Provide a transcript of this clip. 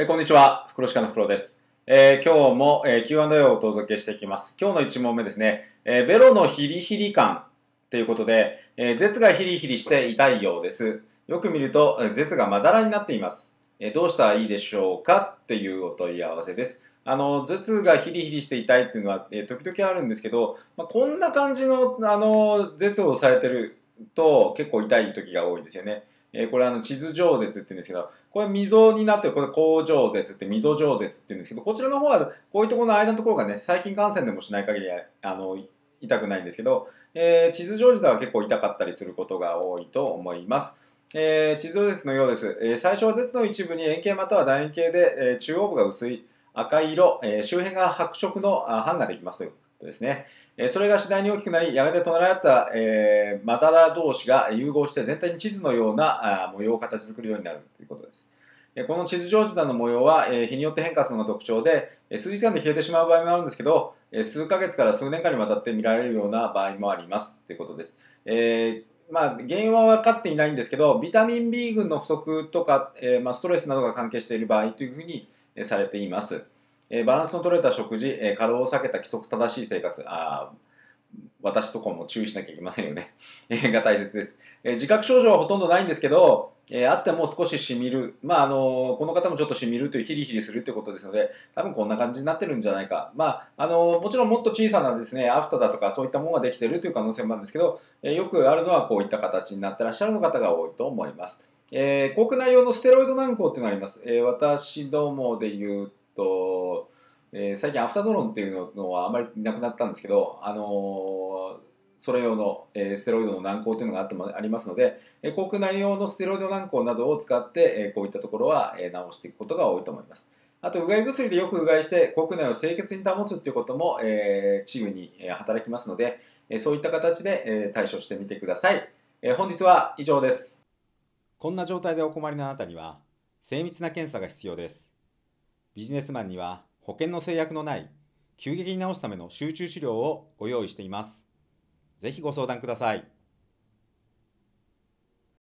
えー、こんにちは。袋鹿の袋です。えー、今日も、えー、Q&A をお届けしていきます。今日の1問目ですね。えベロのヒリヒリ感ということで、え舌がヒリヒリして痛いようです。よく見ると、舌がまだらになっています。えどうしたらいいでしょうかっていうお問い合わせです。あの、頭痛がヒリヒリして痛いっていうのは、え時々あるんですけど、まあ、こんな感じの、あの、舌を押されてると結構痛い時が多いんですよね。えー、これあの地図上絶って言うんですけど、これ溝になってる、これ工上絶って溝上絶って言うんですけど、こちらの方はこういうところの間のところがね、細菌感染でもしない限りあの痛くないんですけど、えー、地図上絶は結構痛かったりすることが多いと思います。えー、地図上絶のようです、えー、最初は舌の一部に円形または楕円形で、え中央部が薄い赤色、え周辺が白色のあ斑ができますととですね。それが次第に大きくなり、やがて隣り合った、えー、マタダ同士が融合して全体に地図のような模様を形作るようになるということです。この地図上時段の模様は日によって変化するのが特徴で、数日間で消えてしまう場合もあるんですけど、数ヶ月から数年間にわたって見られるような場合もありますということです。えー、まあ、原因は分かっていないんですけど、ビタミン B 群の不足とか、えー、まあ、ストレスなどが関係している場合というふうにされています。えー、バランスの取れた食事、えー、過労を避けた規則正しい生活、あ私とかも注意しなきゃいけませんよね。が大切です、えー、自覚症状はほとんどないんですけど、えー、あっても少ししみる。まあ、あのー、この方もちょっとしみるという、ヒリヒリするということですので、多分こんな感じになってるんじゃないか。まあ、あのー、もちろんもっと小さなですね、アフターだとかそういったものができてるという可能性もあるんですけど、えよくあるのはこういった形になってらっしゃるの方が多いと思います。えー、内用のステロイド軟膏っていうのがあります。え私どもで言うと、えー、最近アフターゾロンっていうのはあまりなくなったんですけど、あのー、それ用の、えー、ステロイドの軟膏というのがあってもありますので、えー、口腔内用のステロイド軟膏などを使って、えー、こういったところは、えー、治していくことが多いと思います。あと、うがい薬でよくうがいして、国内を清潔に保つということも、えー、治癒に働きますので、そういった形で対処してみてください。本日は以上です。こんな状態でお困りのあなたには、精密な検査が必要です。ビジネスマンには保険の制約のない急激に治すための集中治療をご用意しています。ぜひご相談ください。